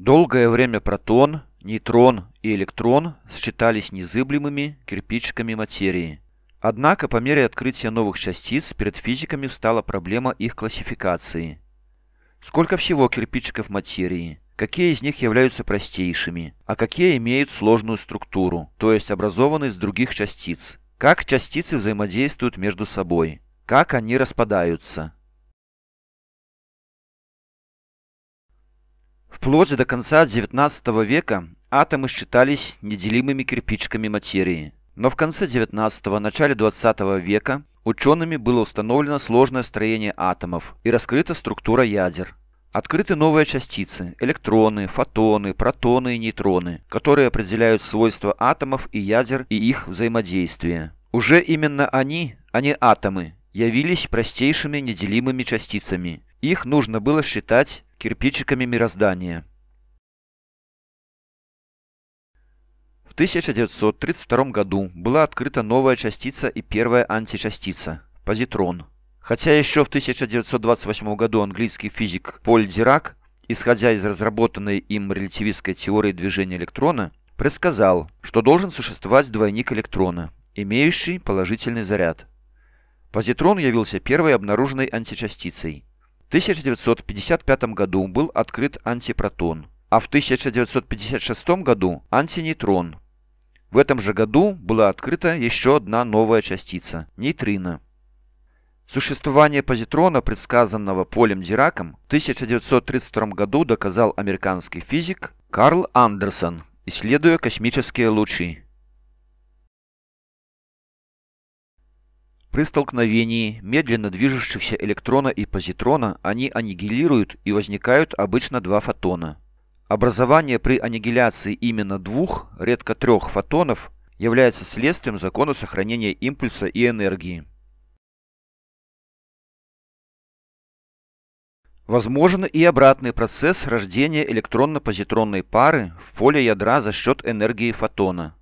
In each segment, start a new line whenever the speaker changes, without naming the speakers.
Долгое время протон, нейтрон и электрон считались незыблемыми кирпичиками материи. Однако по мере открытия новых частиц перед физиками встала проблема их классификации. Сколько всего кирпичиков материи? Какие из них являются простейшими, а какие имеют сложную структуру, то есть образованы из других частиц? Как частицы взаимодействуют между собой? Как они распадаются? Вплоть до конца XIX века атомы считались неделимыми кирпичиками материи. Но в конце XIX – начале XX века учеными было установлено сложное строение атомов и раскрыта структура ядер. Открыты новые частицы – электроны, фотоны, протоны и нейтроны, которые определяют свойства атомов и ядер и их взаимодействие. Уже именно они, а не атомы, явились простейшими неделимыми частицами. Их нужно было считать кирпичиками мироздания. В 1932 году была открыта новая частица и первая античастица – позитрон. Хотя еще в 1928 году английский физик Поль Дирак, исходя из разработанной им релятивистской теории движения электрона, предсказал, что должен существовать двойник электрона, имеющий положительный заряд. Позитрон явился первой обнаруженной античастицей – 1955 году был открыт антипротон, а в 1956 году антинейтрон. В этом же году была открыта еще одна новая частица – нейтрино. Существование позитрона, предсказанного Полем Дираком, в 1932 году доказал американский физик Карл Андерсон, исследуя космические лучи. При столкновении медленно движущихся электрона и позитрона они аннигилируют и возникают обычно два фотона. Образование при аннигиляции именно двух, редко трех фотонов является следствием закона сохранения импульса и энергии. Возможен и обратный процесс рождения электронно-позитронной пары в поле ядра за счет энергии фотона.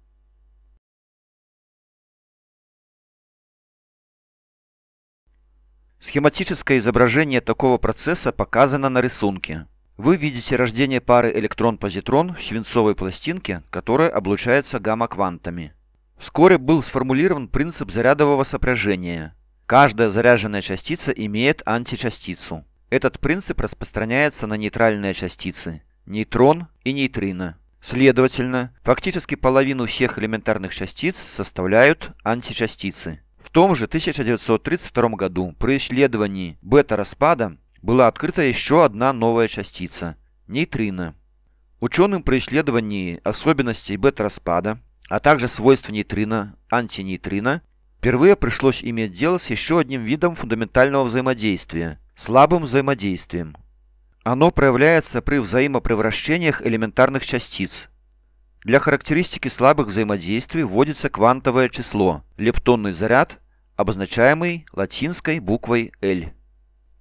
Схематическое изображение такого процесса показано на рисунке. Вы видите рождение пары электрон-позитрон в свинцовой пластинке, которая облучается гамма-квантами. Вскоре был сформулирован принцип зарядового сопряжения. Каждая заряженная частица имеет античастицу. Этот принцип распространяется на нейтральные частицы – нейтрон и нейтрино. Следовательно, фактически половину всех элементарных частиц составляют античастицы. В том же 1932 году при исследовании бета-распада была открыта еще одна новая частица – нейтрино. Ученым при исследовании особенностей бета-распада, а также свойств нейтрино, антинейтрино, впервые пришлось иметь дело с еще одним видом фундаментального взаимодействия – слабым взаимодействием. Оно проявляется при взаимопревращениях элементарных частиц – для характеристики слабых взаимодействий вводится квантовое число, лептонный заряд, обозначаемый латинской буквой L.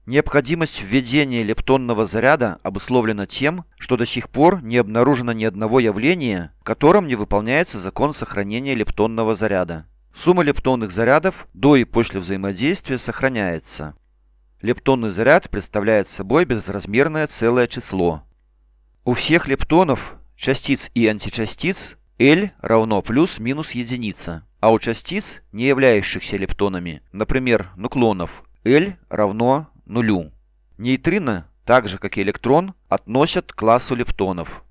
Необходимость введения лептонного заряда обусловлена тем, что до сих пор не обнаружено ни одного явления, в котором не выполняется закон сохранения лептонного заряда. Сумма лептонных зарядов до и после взаимодействия сохраняется. Лептонный заряд представляет собой безразмерное целое число. У всех лептонов частиц и античастиц L равно плюс минус единица, а у частиц, не являющихся лептонами, например, нуклонов, L равно нулю. Нейтрино, так же как и электрон, относят к классу лептонов.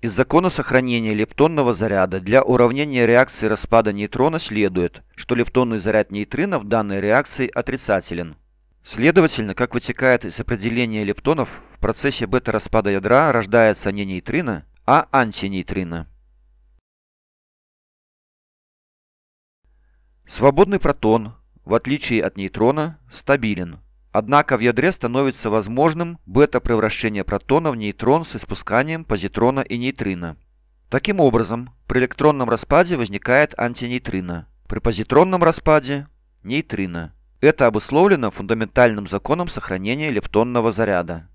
Из закона сохранения лептонного заряда для уравнения реакции распада нейтрона следует, что лептонный заряд нейтрина в данной реакции отрицателен. Следовательно, как вытекает из определения лептонов, в процессе бета-распада ядра рождается не нейтрино, а антинейтрино. Свободный протон, в отличие от нейтрона, стабилен. Однако в ядре становится возможным бета-превращение протона в нейтрон с испусканием позитрона и нейтрина. Таким образом, при электронном распаде возникает антинейтрино, при позитронном распаде – нейтрино. Это обусловлено фундаментальным законом сохранения лептонного заряда.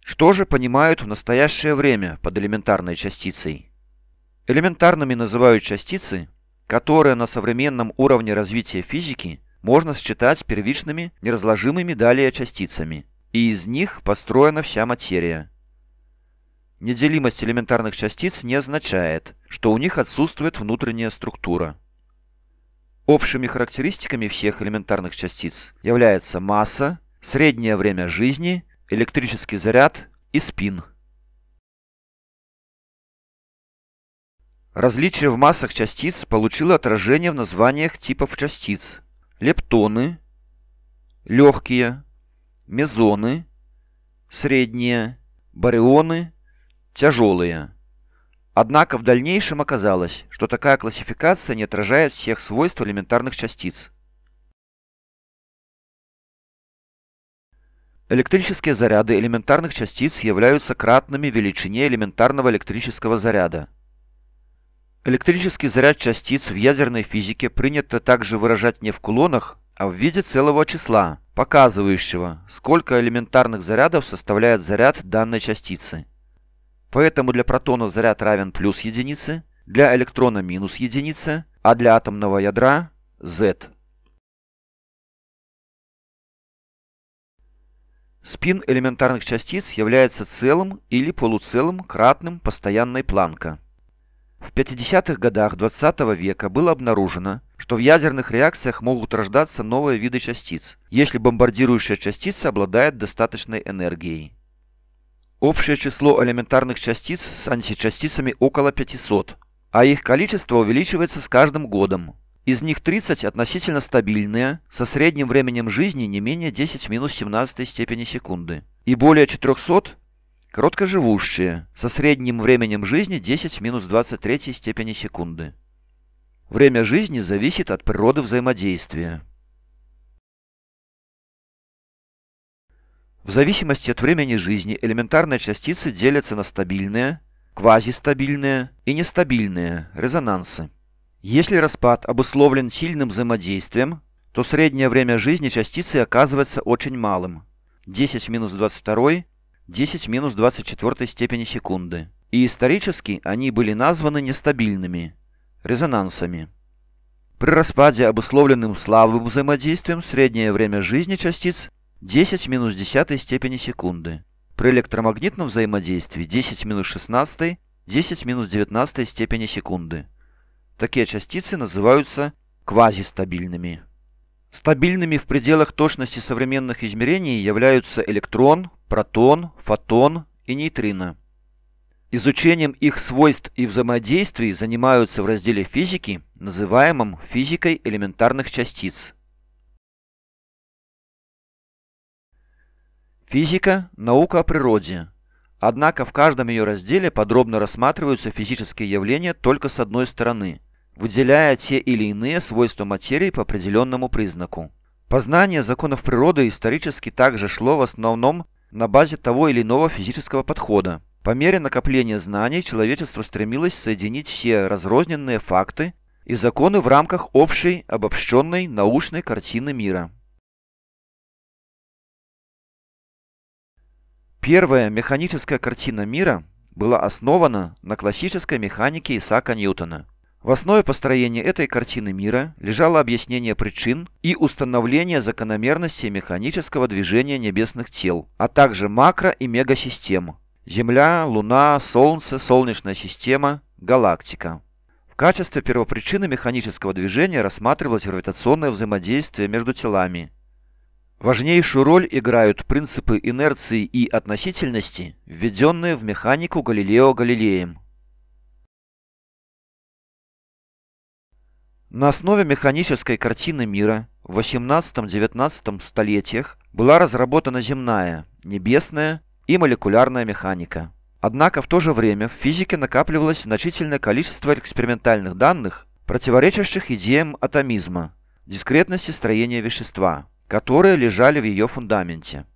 Что же понимают в настоящее время под элементарной частицей? Элементарными называют частицы, которые на современном уровне развития физики можно считать первичными, неразложимыми далее частицами, и из них построена вся материя. Неделимость элементарных частиц не означает, что у них отсутствует внутренняя структура. Общими характеристиками всех элементарных частиц являются масса, среднее время жизни, электрический заряд и спин. Различие в массах частиц получило отражение в названиях типов частиц. Лептоны, легкие, мезоны, средние, барионы, тяжелые. Однако в дальнейшем оказалось, что такая классификация не отражает всех свойств элементарных частиц. Электрические заряды элементарных частиц являются кратными величине элементарного электрического заряда. Электрический заряд частиц в ядерной физике принято также выражать не в кулонах, а в виде целого числа, показывающего, сколько элементарных зарядов составляет заряд данной частицы. Поэтому для протона заряд равен плюс единице, для электрона минус единице, а для атомного ядра Z. Спин элементарных частиц является целым или полуцелым кратным постоянной Планка. В 50-х годах 20 века было обнаружено, что в ядерных реакциях могут рождаться новые виды частиц, если бомбардирующая частица обладает достаточной энергией. Общее число элементарных частиц с античастицами около 500, а их количество увеличивается с каждым годом. Из них 30 относительно стабильные, со средним временем жизни не менее 10 в минус 17 степени секунды, и более 400 короткоживущие, со средним временем жизни 10 в минус 23 степени секунды. Время жизни зависит от природы взаимодействия. В зависимости от времени жизни элементарные частицы делятся на стабильные, квазистабильные и нестабильные резонансы. Если распад обусловлен сильным взаимодействием, то среднее время жизни частицы оказывается очень малым – 10 в минус 22, 10 в минус 24 степени секунды. И исторически они были названы нестабильными – резонансами. При распаде, обусловленным слабым взаимодействием, среднее время жизни частиц 10 минус 10 степени секунды. При электромагнитном взаимодействии 10 минус 16, 10 минус 19 степени секунды. Такие частицы называются квазистабильными. Стабильными в пределах точности современных измерений являются электрон, протон, фотон и нейтрино. Изучением их свойств и взаимодействий занимаются в разделе физики, называемом физикой элементарных частиц – Физика – наука о природе. Однако в каждом ее разделе подробно рассматриваются физические явления только с одной стороны, выделяя те или иные свойства материи по определенному признаку. Познание законов природы исторически также шло в основном на базе того или иного физического подхода. По мере накопления знаний человечество стремилось соединить все разрозненные факты и законы в рамках общей, обобщенной научной картины мира. Первая механическая картина мира была основана на классической механике Исаака Ньютона. В основе построения этой картины мира лежало объяснение причин и установление закономерностей механического движения небесных тел, а также макро- и мегасистем – Земля, Луна, Солнце, Солнечная система, галактика. В качестве первопричины механического движения рассматривалось гравитационное взаимодействие между телами – Важнейшую роль играют принципы инерции и относительности, введенные в механику Галилео Галилеем. На основе механической картины мира в 18-19 столетиях была разработана земная, небесная и молекулярная механика. Однако в то же время в физике накапливалось значительное количество экспериментальных данных, противоречащих идеям атомизма, дискретности строения вещества, которые лежали в ее фундаменте.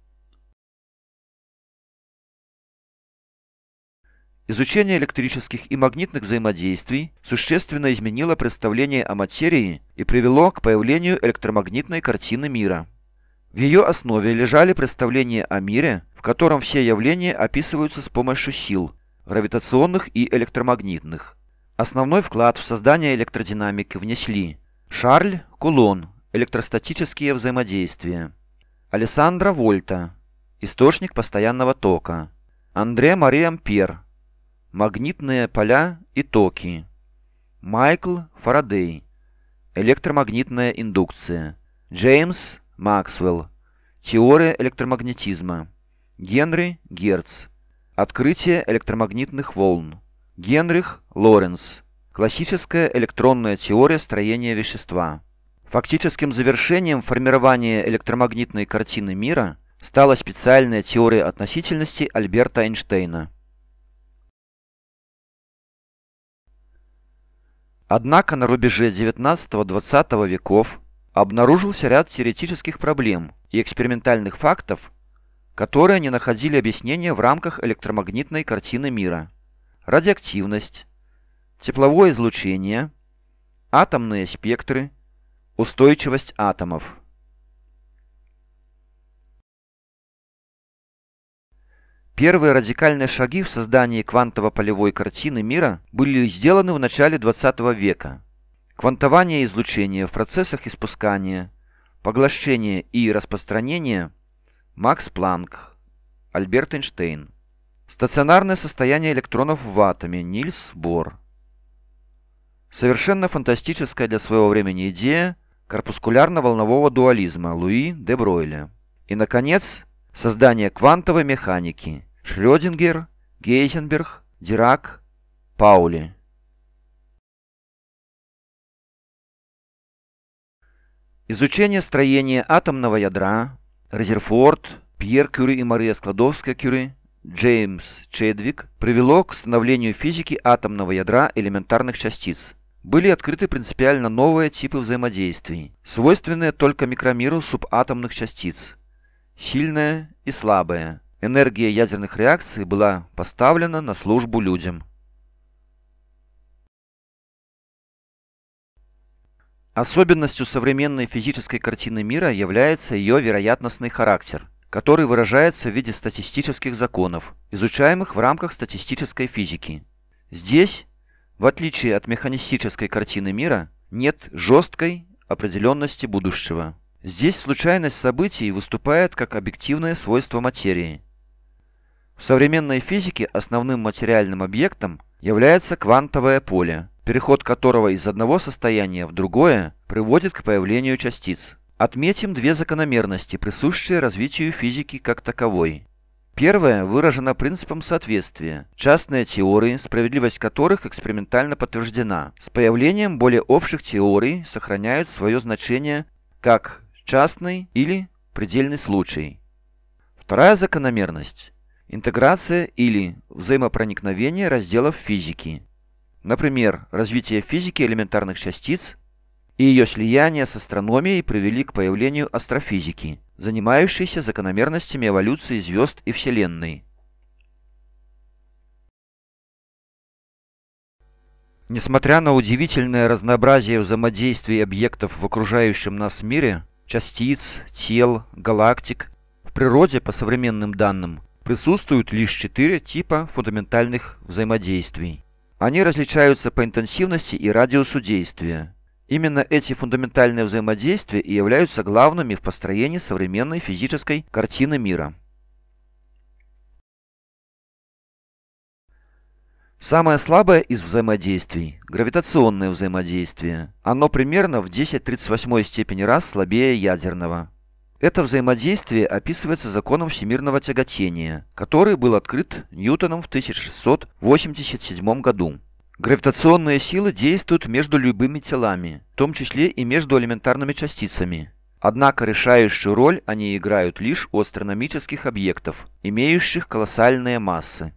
Изучение электрических и магнитных взаимодействий существенно изменило представление о материи и привело к появлению электромагнитной картины мира. В ее основе лежали представления о мире, в котором все явления описываются с помощью сил – гравитационных и электромагнитных. Основной вклад в создание электродинамики внесли Шарль Кулон Электростатические взаимодействия. Алессандро Вольта. Источник постоянного тока. Андре Мари Ампер. Магнитные поля и токи. Майкл Фарадей. Электромагнитная индукция. Джеймс Максвелл. Теория электромагнетизма. Генри Герц. Открытие электромагнитных волн. Генрих Лоренс, Классическая электронная теория строения вещества. Фактическим завершением формирования электромагнитной картины мира стала специальная теория относительности Альберта Эйнштейна. Однако на рубеже 19-20 веков обнаружился ряд теоретических проблем и экспериментальных фактов, которые не находили объяснения в рамках электромагнитной картины мира. Радиоактивность, тепловое излучение, атомные спектры – Устойчивость атомов. Первые радикальные шаги в создании квантово-полевой картины мира были сделаны в начале 20 века. Квантование излучения в процессах испускания, поглощения и распространения, Макс Планк, Альберт Эйнштейн. Стационарное состояние электронов в атоме Нильс Бор. Совершенно фантастическая для своего времени идея корпускулярно-волнового дуализма Луи де Бройля. И, наконец, создание квантовой механики Шрёдингер, Гейзенберг, Дирак, Паули. Изучение строения атомного ядра Резерфорд, Пьер Кюри и Мария Складовская-Кюри, Джеймс Чедвик привело к становлению физики атомного ядра элементарных частиц – были открыты принципиально новые типы взаимодействий, свойственные только микромиру субатомных частиц – сильное и слабое. Энергия ядерных реакций была поставлена на службу людям. Особенностью современной физической картины мира является ее вероятностный характер, который выражается в виде статистических законов, изучаемых в рамках статистической физики. Здесь в отличие от механистической картины мира, нет жесткой определенности будущего. Здесь случайность событий выступает как объективное свойство материи. В современной физике основным материальным объектом является квантовое поле, переход которого из одного состояния в другое приводит к появлению частиц. Отметим две закономерности, присущие развитию физики как таковой. Первое выражено принципом соответствия, частные теории, справедливость которых экспериментально подтверждена. С появлением более общих теорий сохраняют свое значение как частный или предельный случай. Вторая закономерность – интеграция или взаимопроникновение разделов физики. Например, развитие физики элементарных частиц и ее слияние с астрономией привели к появлению астрофизики – занимающийся закономерностями эволюции звезд и Вселенной. Несмотря на удивительное разнообразие взаимодействий объектов в окружающем нас мире, частиц, тел, галактик, в природе, по современным данным, присутствуют лишь четыре типа фундаментальных взаимодействий. Они различаются по интенсивности и радиусу действия. Именно эти фундаментальные взаимодействия и являются главными в построении современной физической картины мира. Самое слабое из взаимодействий – гравитационное взаимодействие. Оно примерно в 1038 степени раз слабее ядерного. Это взаимодействие описывается законом всемирного тяготения, который был открыт Ньютоном в 1687 году. Гравитационная сила действует между любыми телами, в том числе и между элементарными частицами. Однако решающую роль они играют лишь у астрономических объектов, имеющих колоссальные массы.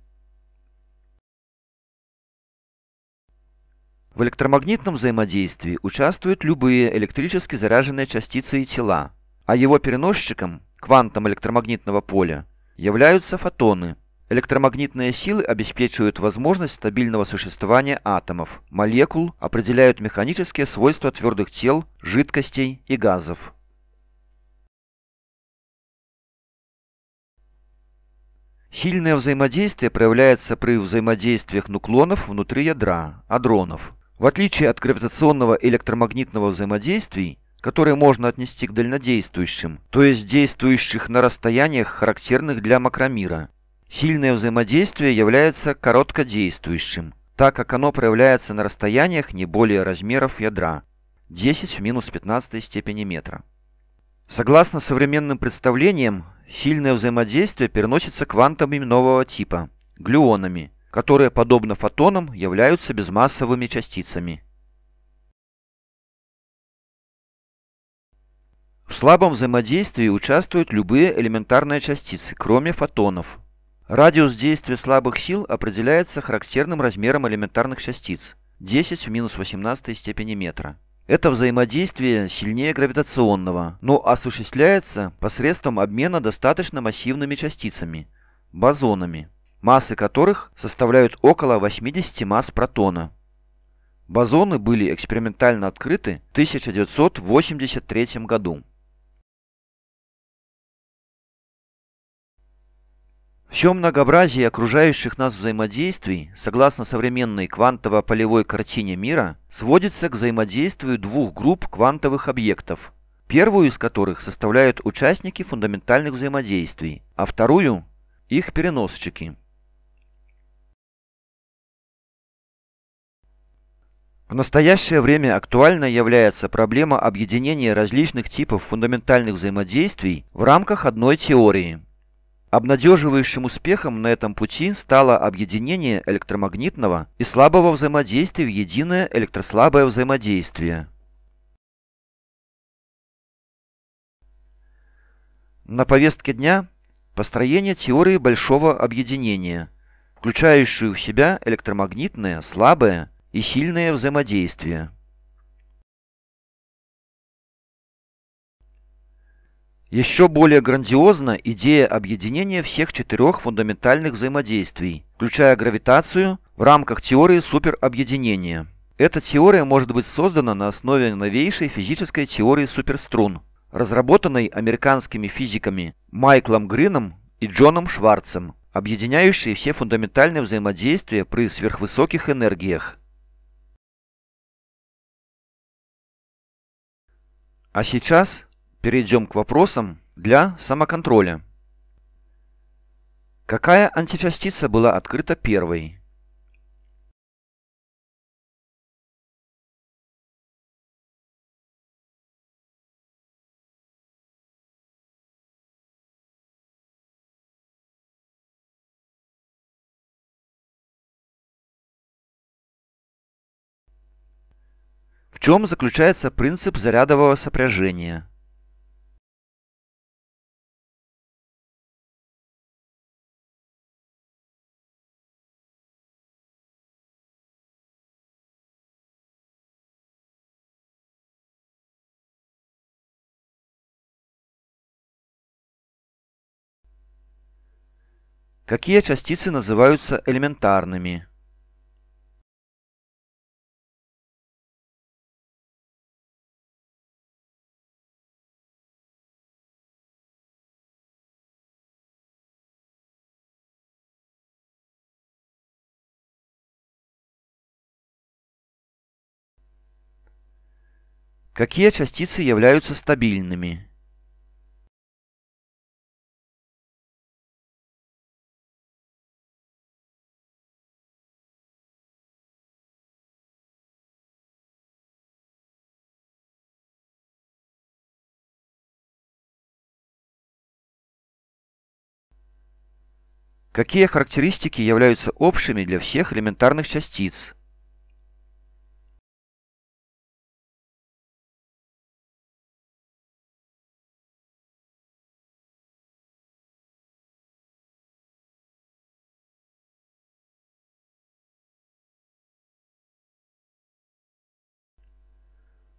В электромагнитном взаимодействии участвуют любые электрически заряженные частицы и тела, а его переносчиком, квантом электромагнитного поля, являются фотоны – Электромагнитные силы обеспечивают возможность стабильного существования атомов, молекул, определяют механические свойства твердых тел, жидкостей и газов. Сильное взаимодействие проявляется при взаимодействиях нуклонов внутри ядра, адронов. В отличие от гравитационного электромагнитного взаимодействий, которые можно отнести к дальнодействующим, то есть действующих на расстояниях, характерных для макромира, Сильное взаимодействие является короткодействующим, так как оно проявляется на расстояниях не более размеров ядра 10 в минус 15 степени метра. Согласно современным представлениям, сильное взаимодействие переносится квантами нового типа – глюонами, которые, подобно фотонам, являются безмассовыми частицами. В слабом взаимодействии участвуют любые элементарные частицы, кроме фотонов, Радиус действия слабых сил определяется характерным размером элементарных частиц – 10 в минус 18 степени метра. Это взаимодействие сильнее гравитационного, но осуществляется посредством обмена достаточно массивными частицами – бозонами, массы которых составляют около 80 масс протона. Бозоны были экспериментально открыты в 1983 году. Все многообразие окружающих нас взаимодействий, согласно современной квантово-полевой картине мира, сводится к взаимодействию двух групп квантовых объектов, первую из которых составляют участники фундаментальных взаимодействий, а вторую – их переносчики. В настоящее время актуальной является проблема объединения различных типов фундаментальных взаимодействий в рамках одной теории – Обнадеживающим успехом на этом пути стало объединение электромагнитного и слабого взаимодействия в единое электрослабое взаимодействие. На повестке дня построение теории большого объединения, включающую в себя электромагнитное, слабое и сильное взаимодействие. Еще более грандиозна идея объединения всех четырех фундаментальных взаимодействий, включая гравитацию, в рамках теории суперобъединения. Эта теория может быть создана на основе новейшей физической теории суперструн, разработанной американскими физиками Майклом Грином и Джоном Шварцем, объединяющей все фундаментальные взаимодействия при сверхвысоких энергиях. А сейчас перейдем к вопросам для самоконтроля. Какая античастица была открыта первой?
В чем заключается принцип зарядового сопряжения? Какие частицы называются элементарными? Какие частицы являются стабильными?
Какие характеристики являются общими для всех элементарных частиц?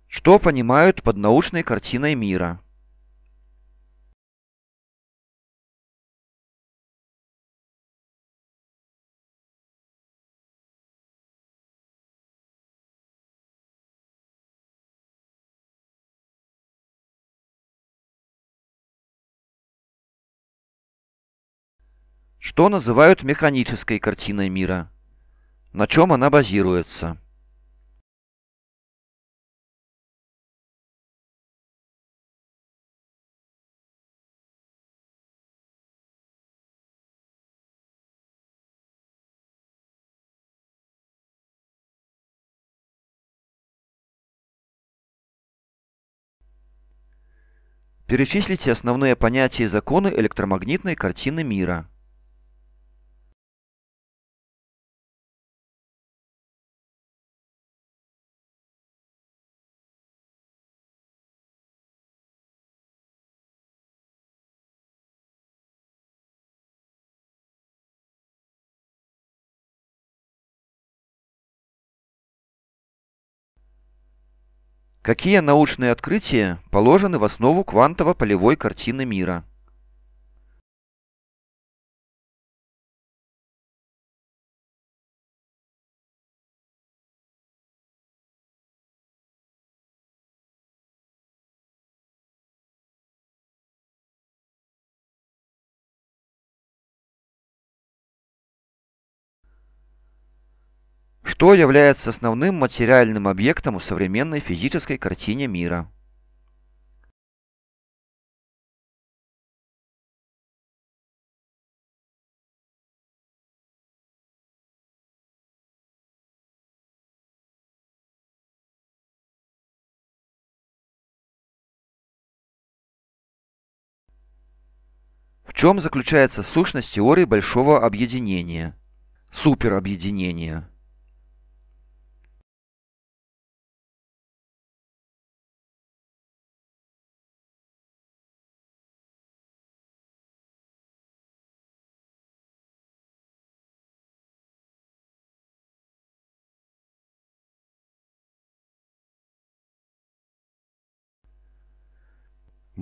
Что понимают под научной картиной мира?
что называют механической картиной мира, на чем она базируется. Перечислите основные понятия и законы электромагнитной картины мира. Какие научные открытия положены в основу квантово-полевой картины мира? Что является основным материальным объектом в современной физической картине мира? В чем заключается сущность теории большого объединения? Суперобъединения.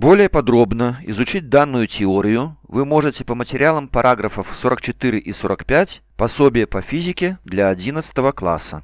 Более подробно изучить данную теорию вы можете по материалам параграфов 44 и 45 пособия по физике для 11 класса.